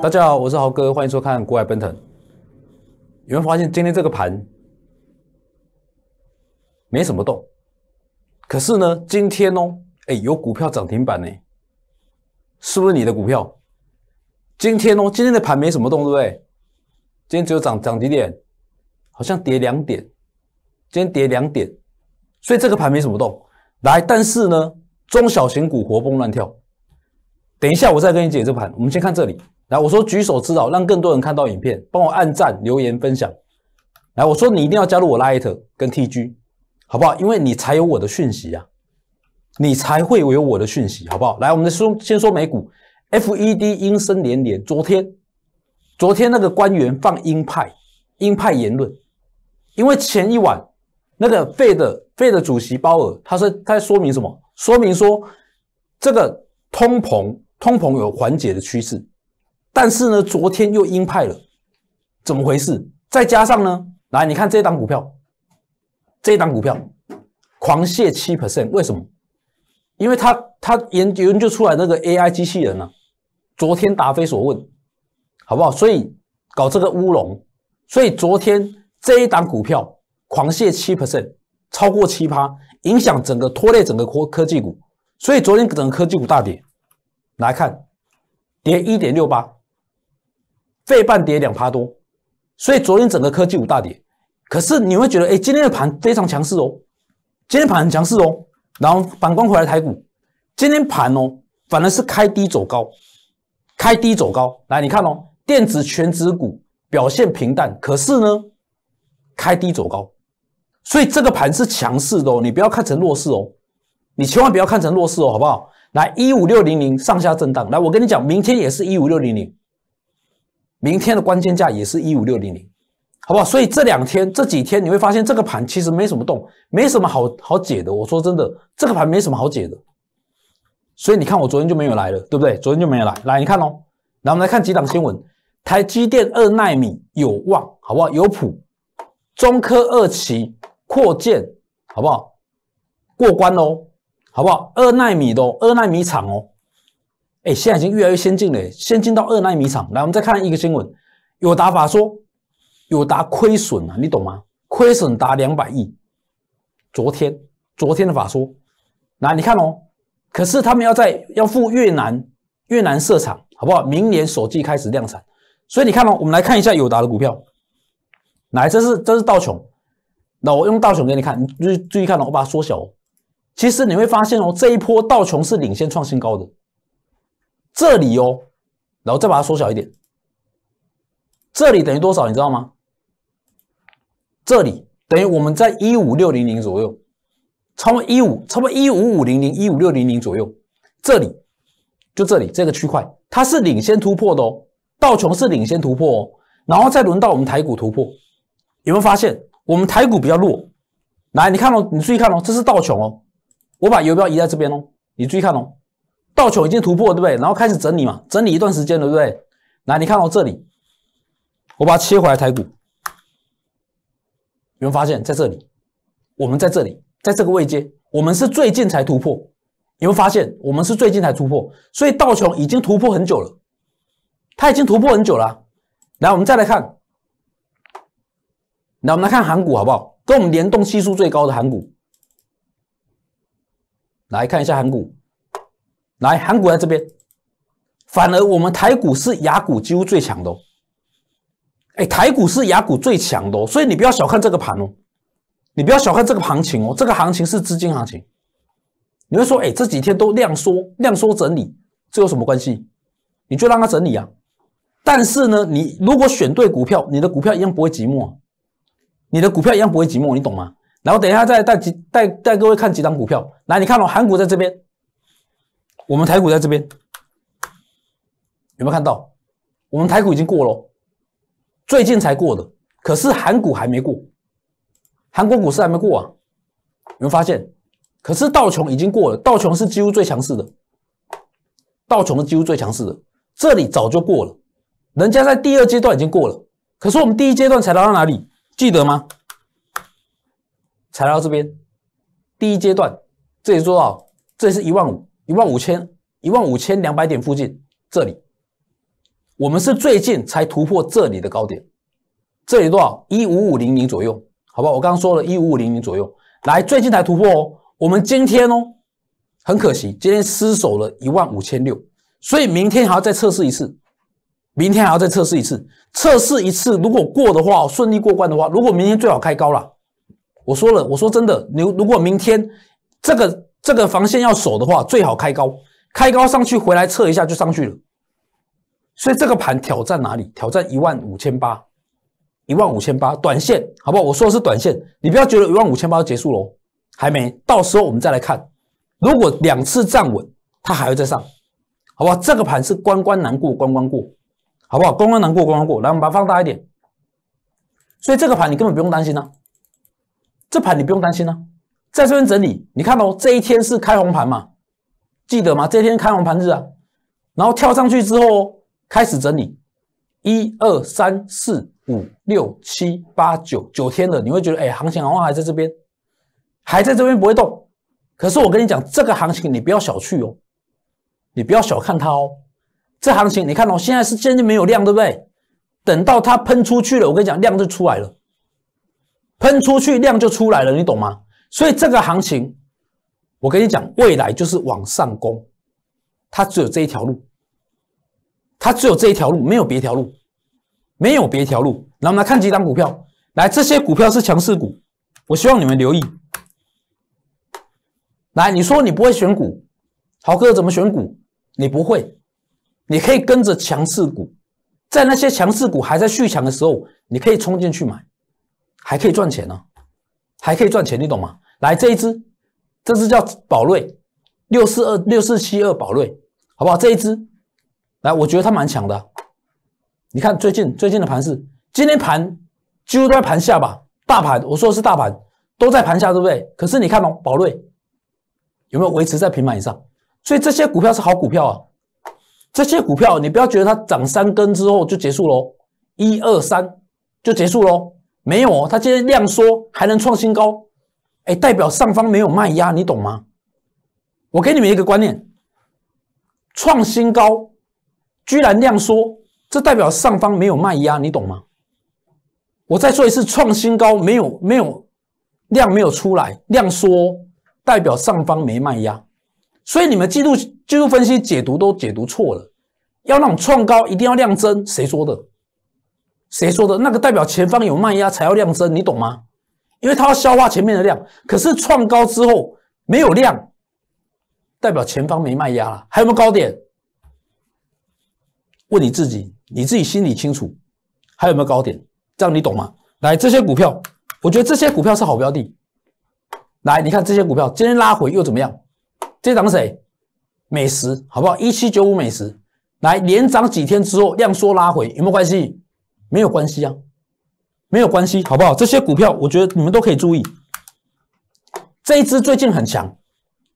大家好，我是豪哥，欢迎收看《国外奔腾》。有没有发现今天这个盘没什么动？可是呢，今天哦，哎，有股票涨停板呢，是不是你的股票？今天哦，今天的盘没什么动，对不对？今天只有涨涨几点，好像跌两点，今天跌两点，所以这个盘没什么动。来，但是呢，中小型股活蹦乱跳。等一下，我再跟你解这盘。我们先看这里。来，我说举手之劳，让更多人看到影片，帮我按赞、留言、分享。来，我说你一定要加入我拉 h 特跟 T G，好不好？因为你才有我的讯息啊，你才会有我的讯息，好不好？来，我们说先说美股，F E D 鹰声连连。昨天，昨天那个官员放鹰派，鹰派言论，因为前一晚那个费的费的主席鲍尔，他说他在说明什么？说明说这个通膨通膨有缓解的趋势。但是呢，昨天又鹰派了，怎么回事？再加上呢，来你看这档股票，这档股票狂泻七 percent，为什么？因为他他研究研究出来那个 AI 机器人啊，昨天答非所问，好不好？所以搞这个乌龙，所以昨天这一档股票狂泻七 percent，超过七趴，影响整个拖累整个科科技股，所以昨天整个科技股大跌，来看跌一点六八。费半跌两趴多，所以昨天整个科技股大跌。可是你会觉得，哎，今天的盘非常强势哦，今天盘很强势哦。然后反观回来台股，今天盘哦反而是开低走高，开低走高。来，你看哦，电子全指股表现平淡，可是呢开低走高，所以这个盘是强势的哦。你不要看成弱势哦，你千万不要看成弱势哦，好不好？来，一五六零零上下震荡。来，我跟你讲，明天也是一五六零零。明天的关键价也是一五六零零，好不好？所以这两天这几天你会发现这个盘其实没什么动，没什么好好解的。我说真的，这个盘没什么好解的。所以你看我昨天就没有来了，对不对？昨天就没有来。来你看哦，来我们来看几档新闻：台积电二纳米有望，好不好？有谱。中科二期扩建，好不好？过关哦，好不好？二纳米的哦，二纳米厂哦。哎，现在已经越来越先进了，先进到二纳米厂。来，我们再看一个新闻，友达法说，友达亏损了，你懂吗？亏损达两百亿。昨天，昨天的法说，来，你看哦。可是他们要在要赴越南越南设厂，好不好？明年首季开始量产，所以你看哦，我们来看一下友达的股票。来，这是这是道琼，那我用道琼给你看，你注注意看哦，我把它缩小。其实你会发现哦，这一波道琼是领先创新高的。这里哦，然后再把它缩小一点。这里等于多少？你知道吗？这里等于我们在一五六零零左右，差不多一五，不多一五五零零，一五六零零左右。这里，就这里这个区块，它是领先突破的哦。道琼是领先突破哦，然后再轮到我们台股突破。有没有发现我们台股比较弱？来，你看哦，你注意看哦，这是道琼哦。我把游标移在这边哦，你注意看哦。道琼已经突破，对不对？然后开始整理嘛，整理一段时间了，对不对？来，你看到这里，我把它切回来台股。有没有发现，在这里，我们在这里，在这个位阶，我们是最近才突破。有没有发现，我们是最近才突破？所以道琼已经突破很久了，它已经突破很久了。来，我们再来看，来我们来看韩股好不好？跟我们联动系数最高的韩股，来看一下韩股。来，韩国在这边，反而我们台股是雅股几乎最强的。哎，台股是雅股最强的，所以你不要小看这个盘哦，你不要小看这个行情哦，这个行情是资金行情。你会说，哎，这几天都量缩量缩整理，这有什么关系？你就让它整理啊。但是呢，你如果选对股票，你的股票一样不会寂寞，你的股票一样不会寂寞，你懂吗？然后等一下再带几带带各位看几张股票。来，你看哦，韩国在这边。我们台股在这边有没有看到？我们台股已经过了，最近才过的。可是韩股还没过，韩国股市还没过啊！有没有发现？可是道琼已经过了，道琼是几乎最强势的，道琼是几乎最强势的，这里早就过了。人家在第二阶段已经过了，可是我们第一阶段才来到哪里？记得吗？才到这边，第一阶段这里做到，这里是一万五。一万五千一万五千两百点附近，这里，我们是最近才突破这里的高点，这里多少一五五零零左右，好不好？我刚刚说了一五五零零左右，来最近才突破哦，我们今天哦，很可惜今天失守了一万五千六，所以明天还要再测试一次，明天还要再测试一次，测试一次如果过的话顺利过关的话，如果明天最好开高了，我说了我说真的，你如果明天这个。这个防线要守的话，最好开高，开高上去回来测一下就上去了。所以这个盘挑战哪里？挑战一万五千八，一万五千八，短线好不好？我说的是短线，你不要觉得一万五千八就结束了还没，到时候我们再来看。如果两次站稳，它还会再上，好不好？这个盘是关关难过关关过，好不好？关关难过关关过，来我们把它放大一点。所以这个盘你根本不用担心呢，这盘你不用担心呢。在这边整理，你看哦，这一天是开红盘嘛，记得吗？这一天开红盘日啊，然后跳上去之后开始整理，一二三四五六七八九九天了，你会觉得哎，行情好像还在这边，还在这边不会动。可是我跟你讲，这个行情你不要小觑哦，你不要小看它哦。这行情你看哦，现在是渐渐没有量，对不对？等到它喷出去了，我跟你讲，量就出来了，喷出去量就出来了，你懂吗？所以这个行情，我跟你讲，未来就是往上攻，它只有这一条路，它只有这一条路，没有别条路，没有别条路。后我们来看几档股票，来，这些股票是强势股，我希望你们留意。来，你说你不会选股，豪哥怎么选股？你不会，你可以跟着强势股，在那些强势股还在续强的时候，你可以冲进去买，还可以赚钱呢。还可以赚钱，你懂吗？来这一只，这只叫宝瑞，六四二六四七二宝瑞，好不好？这一只，来，我觉得它蛮强的。你看最近最近的盘势，今天盘几乎都在盘下吧？大盘，我说的是大盘都在盘下，对不对？可是你看哦，宝瑞有没有维持在平板以上？所以这些股票是好股票啊！这些股票你不要觉得它涨三根之后就结束喽，一二三就结束喽。没有哦，它今天量缩还能创新高，哎，代表上方没有卖压，你懂吗？我给你们一个观念，创新高居然量缩，这代表上方没有卖压，你懂吗？我再说一次，创新高没有没有量没有出来，量缩代表上方没卖压，所以你们技术技术分析解读都解读错了，要那种创高一定要量增，谁说的？谁说的？那个代表前方有卖压才要量增，你懂吗？因为它要消化前面的量，可是创高之后没有量，代表前方没卖压了。还有没有高点？问你自己，你自己心里清楚，还有没有高点？这样你懂吗？来，这些股票，我觉得这些股票是好标的。来，你看这些股票今天拉回又怎么样？这涨谁？美食，好不好？一七九五美食，来连涨几天之后量缩拉回有没有关系？没有关系啊，没有关系，好不好？这些股票我觉得你们都可以注意。这一只最近很强，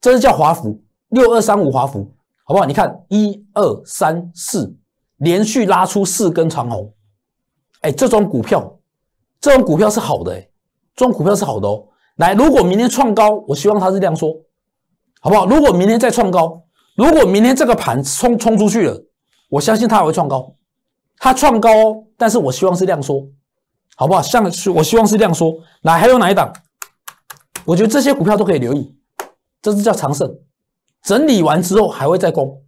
这是叫华福六二三五华福，好不好？你看一二三四连续拉出四根长红，哎，这种股票，这种股票是好的哎，这种股票是好的哦。来，如果明天创高，我希望它是这样说，好不好？如果明天再创高，如果明天这个盘冲冲出去了，我相信它会创高。它创高，但是我希望是量缩，好不好？像我希望是量缩，来还有哪一档？我觉得这些股票都可以留意。这只叫长盛，整理完之后还会再攻，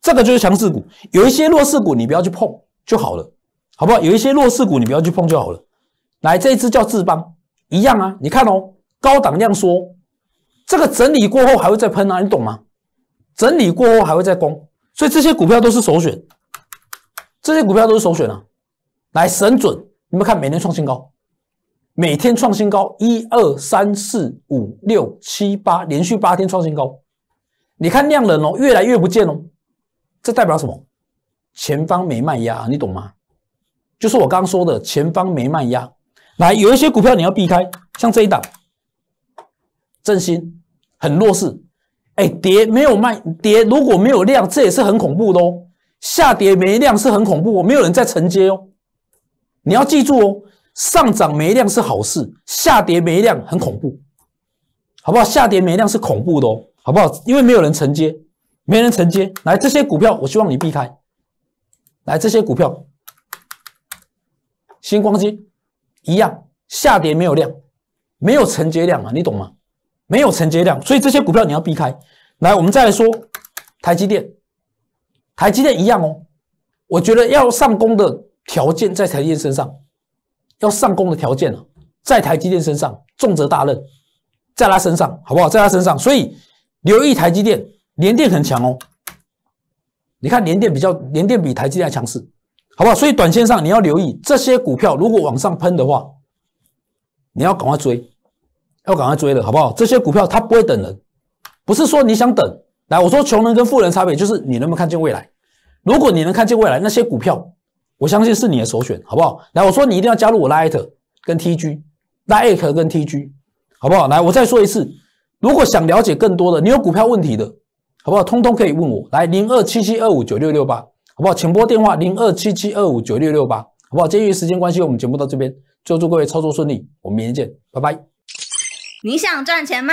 这个就是强势股。有一些弱势股你不要去碰就好了，好不好？有一些弱势股你不要去碰就好了。来，这一只叫智邦，一样啊。你看哦，高档量缩，这个整理过后还会再喷啊，你懂吗？整理过后还会再攻，所以这些股票都是首选。这些股票都是首选啊！来，神准，你们看，每天创新高，每天创新高，一二三四五六七八，连续八天创新高。你看量能哦，越来越不见哦，这代表什么？前方没卖压，你懂吗？就是我刚刚说的，前方没卖压。来，有一些股票你要避开，像这一档，振兴很弱势，哎，跌没有卖跌，如果没有量，这也是很恐怖的哦。下跌没量是很恐怖，没有人在承接哦。你要记住哦，上涨没量是好事，下跌没量很恐怖，好不好？下跌没量是恐怖的哦，好不好？因为没有人承接，没人承接，来这些股票我希望你避开。来这些股票，新光金一样下跌没有量，没有承接量啊，你懂吗？没有承接量，所以这些股票你要避开。来，我们再来说台积电。台积电一样哦，我觉得要上攻的条件在台积电身上，要上攻的条件呢在台积电身上，重责大任在他身上，好不好？在他身上，所以留意台积电，联电很强哦。你看联电比较，联电比台积电强势，好不好？所以短线上你要留意这些股票，如果往上喷的话，你要赶快追，要赶快追了，好不好？这些股票它不会等人，不是说你想等。来，我说穷人跟富人差别就是你能不能看见未来。如果你能看见未来，那些股票，我相信是你的首选，好不好？来，我说你一定要加入我 l i t 跟 t g l i t 跟 TG，好不好？来，我再说一次，如果想了解更多的，你有股票问题的，好不好？通通可以问我，来，零二七七二五九六六八，好不好？请拨电话零二七七二五九六六八，好不好？鉴于时间关系，我们节目到这边，就祝各位操作顺利，我们明天见，拜拜。你想赚钱吗？